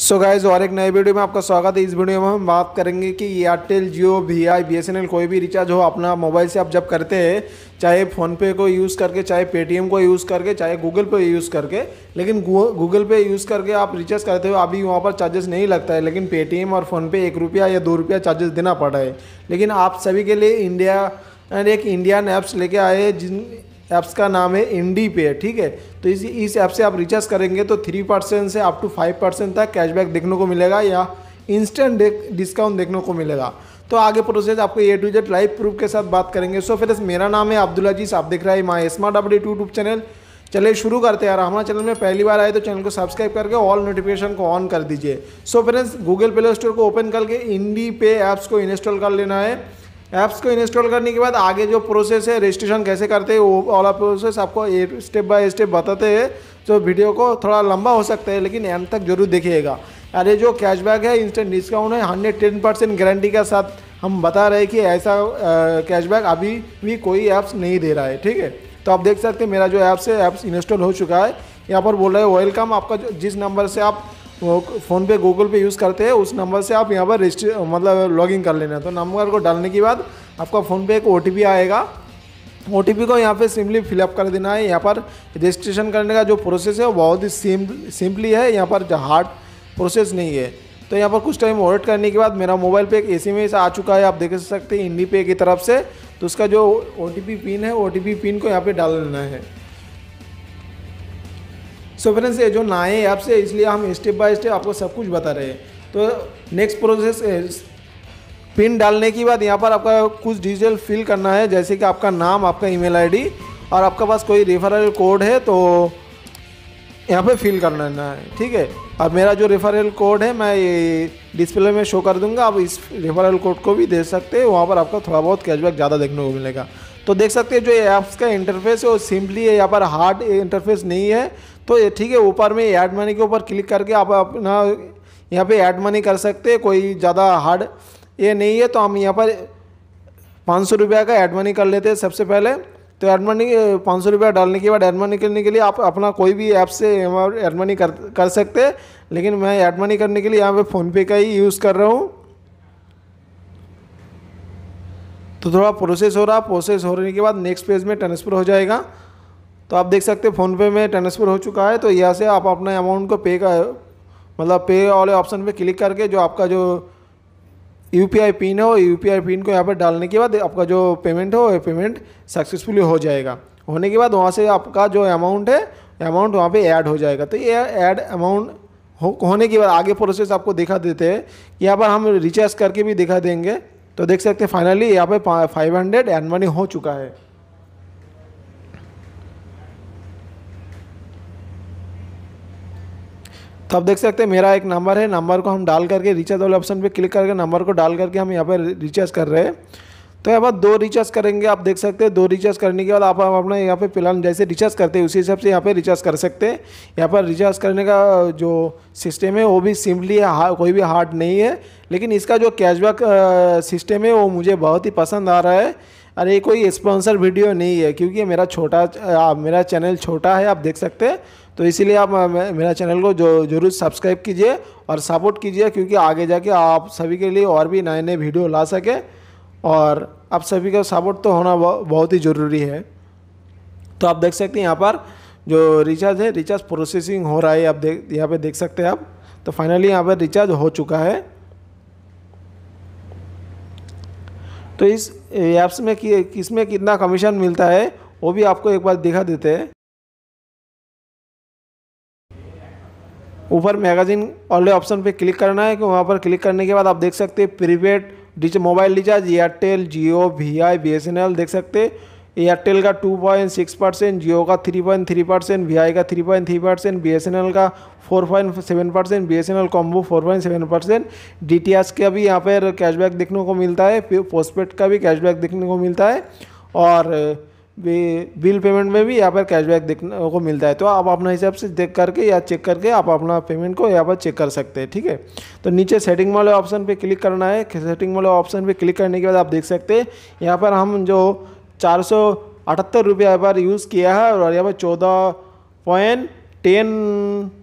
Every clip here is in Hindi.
सो गाइज और एक नए वीडियो में आपका स्वागत है इस वीडियो में हम बात करेंगे कि Airtel Jio V I B S N L कोई भी रिचार्ज हो अपना मोबाइल से आप जब करते हैं चाहे फ़ोनपे को यूज़ करके चाहे पेटीएम को यूज़ करके चाहे गूगल पे यूज़ करके लेकिन गूगल पे यूज़ करके आप रिचार्ज करते हो अभी वहाँ पर चार्जेस नहीं लगता है लेकिन पेटीएम और फ़ोनपे एक रुपया या दो रुपया चार्जेस देना पड़ा है लेकिन आप सभी के लिए इंडिया एक इंडियन ऐप्स लेके आए जिन ऐप्स का नाम है इंडी पे ठीक है तो इस इस ऐप से आप रिचार्ज करेंगे तो थ्री परसेंट से अप टू फाइव परसेंट तक कैशबैक देखने को मिलेगा या इंस्टेंट डिस्काउंट देखने को मिलेगा तो आगे प्रोसेस आपको A to Z live proof के साथ बात करेंगे सो फिर मेरा नाम है अब्दुल अजीज आप देख रहे हैं my smart update YouTube channel चले शुरू करते हैं यार हमारा चैनल में पहली बार आए तो चैनल को सब्सक्राइब करके ऑल नोटिफिकेशन को ऑन कर दीजिए so friends Google Play Store को ओपन करके इंडी पे ऐप्स को इंस्टॉल कर लेना है ऐप्स को इंस्टॉल करने के बाद आगे जो प्रोसेस है रजिस्ट्रेशन कैसे करते हैं वो वाला प्रोसेस आपको स्टेप बाय स्टेप बताते हैं तो वीडियो को थोड़ा लंबा हो सकता है लेकिन एंड तक जरूर देखिएगा अरे जो कैशबैक है इंस्टेंट डिस्काउंट है हंड्रेड टेन परसेंट गारंटी के साथ हम बता रहे हैं कि ऐसा कैशबैक अभी भी कोई ऐप्स नहीं दे रहा है ठीक है तो आप देख सकते हैं मेरा जो ऐप्स है ऐप्स इंस्टॉल हो चुका है यहाँ पर बोल रहे हैं वेलकम आपका जिस नंबर से आप तो फ़ोनपे गूगल पे यूज़ करते हैं उस नंबर से आप यहाँ पर रजिस्टर मतलब लॉगिन कर लेना तो नंबर को डालने के बाद आपका फ़ोन पे एक ओ आएगा ओ को यहाँ पे सिंपली फिलअप कर देना है यहाँ पर रजिस्ट्रेशन करने का जो प्रोसेस है वो बहुत ही सिंपली है यहाँ पर हार्ड प्रोसेस नहीं है तो यहाँ पर कुछ टाइम वेट करने के बाद मेरा मोबाइल पे एक एस आ चुका है आप देख सकते हैं इंडी पे की तरफ से तो उसका जो ओ पिन है ओ पिन को यहाँ पर डाल लेना है सो फ्रेंड्स ये जो नाए हैं आपसे इसलिए हम स्टेप बाय स्टेप आपको सब कुछ बता रहे हैं तो नेक्स्ट प्रोसेस पिन डालने के बाद यहाँ पर आपका कुछ डिटेल फिल करना है जैसे कि आपका नाम आपका ईमेल आईडी और आपका पास कोई रेफरल कोड है तो यहाँ पे फिल करना है ठीक है अब मेरा जो रेफरल कोड है मैं ये डिस्प्ले में शो कर दूंगा आप इस रेफरल कोड को भी दे सकते हैं वहाँ पर आपका थोड़ा बहुत कैशबैक ज़्यादा देखने को मिलेगा तो देख सकते हैं जो ऐप्स का इंटरफेस है वो सिंपली है यहाँ पर हार्ड इंटरफेस नहीं है तो ये ठीक है ऊपर में ऐड मनी के ऊपर क्लिक करके आप अपना यहाँ पे ऐड मनी कर सकते हैं कोई ज़्यादा हार्ड ये नहीं है तो हम यहाँ पर पाँच सौ रुपया का ऐड मनी कर लेते हैं सबसे पहले तो ऐड मनी पाँच सौ रुपया डालने के बाद ऐड मनी करने के लिए आप अपना कोई भी ऐप से ऐड मनी कर कर सकते हैं लेकिन मैं ऐड मनी करने के लिए यहाँ पे फ़ोनपे का ही यूज़ कर रहा हूँ तो थोड़ा प्रोसेस हो रहा प्रोसेस होने के बाद नेक्स्ट पेज में ट्रांसफ़र हो जाएगा तो आप देख सकते हैं फ़ोनपे में ट्रांसफ़र हो चुका है तो यहाँ से आप अपना अमाउंट को पे का मतलब पे वाले ऑप्शन पे क्लिक करके जो आपका जो यू पिन है यू पिन को यहाँ पर डालने के बाद आपका जो पेमेंट हो पेमेंट सक्सेसफुली हो जाएगा होने के बाद वहाँ से आपका जो अमाउंट है अमाउंट वहाँ पर ऐड हो जाएगा तो ये ऐड अमाउंट हो, होने के बाद आगे प्रोसेस आपको दिखा देते हैं यहाँ पर हम रिचार्ज करके भी दिखा देंगे तो देख सकते हैं फाइनली यहाँ पे फाइव हंड्रेड एंड मनी हो चुका है तो आप देख सकते हैं मेरा एक नंबर है नंबर को हम डाल करके रिचार्ज वाले ऑप्शन पे क्लिक करके नंबर को डाल करके हम यहाँ पर रिचार्ज कर रहे हैं तो यहाँ पर दो रिचार्ज करेंगे आप देख सकते हैं दो रिचार्ज करने के बाद आप अपने यहाँ पे प्लान जैसे रिचार्ज करते हैं उसी हिसाब से यहाँ पे रिचार्ज कर सकते हैं यहाँ पर रिचार्ज करने का जो सिस्टम है वो भी सिंपली है कोई भी हार्ड नहीं है लेकिन इसका जो कैशबैक सिस्टम है वो मुझे बहुत ही पसंद आ रहा है और ये कोई स्पॉन्सर वीडियो नहीं है क्योंकि मेरा छोटा आ, मेरा चैनल छोटा है आप देख सकते हैं तो इसीलिए आप मेरा चैनल को जो जरूर सब्सक्राइब कीजिए और सपोर्ट कीजिए क्योंकि आगे जाके आप सभी के लिए और भी नए नए वीडियो ला सकें और आप सभी का सपोर्ट तो होना बहुत ही ज़रूरी है तो आप देख सकते हैं यहाँ पर जो रिचार्ज है रिचार्ज प्रोसेसिंग हो रहा है आप देख यहाँ पर देख सकते हैं आप तो फाइनली यहाँ पर रिचार्ज हो चुका है तो इस ऐप्स में कि, किस में कितना कमीशन मिलता है वो भी आपको एक बार दिखा देते हैं ऊपर मैगजीन ऑलरेडी ऑप्शन पे क्लिक करना है कि वहाँ पर क्लिक करने के बाद आप देख सकते हैं प्रीपेड रिच mobile recharge Airtel Jio V I B S N L देख सकते एयरटेल का two point six percent Jio का three point three percent V I का three point three percent B S N L का four point seven percent B S N L combo four point seven percent D T S का भी यहाँ पर कैशबैक देखने को मिलता है पोस्टपेड का भी कैशबैक देखने को मिलता है और भी बिल पेमेंट में भी यहाँ पर कैशबैक देखने को मिलता है तो आप अपना हिसाब से देख करके या चेक करके आप अपना पेमेंट को यहाँ पर चेक कर सकते हैं ठीक है तो नीचे सेटिंग वाले ऑप्शन पे क्लिक करना है सेटिंग वाले ऑप्शन पे क्लिक करने के बाद आप देख सकते हैं यहाँ पर हम जो चार सौ अठहत्तर रुपया पर यूज़ किया है और यहाँ पर चौदह पॉइंट टेन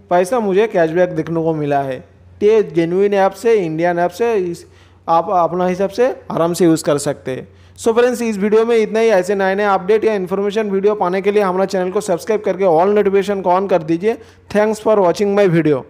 पैसा मुझे कैशबैक देखने को मिला है टे जेन्यून ऐप से इंडियन ऐप से इस आप अपना हिसाब से आराम से यूज़ कर सकते हैं सो फ्रेंड्स इस वीडियो में इतना ही ऐसे नए नए अपडेट या इन्फॉर्मेशन वीडियो पाने के लिए हमारा चैनल को सब्सक्राइब करके ऑल नोटिफिकेशन को ऑन कर दीजिए thanks for watching my video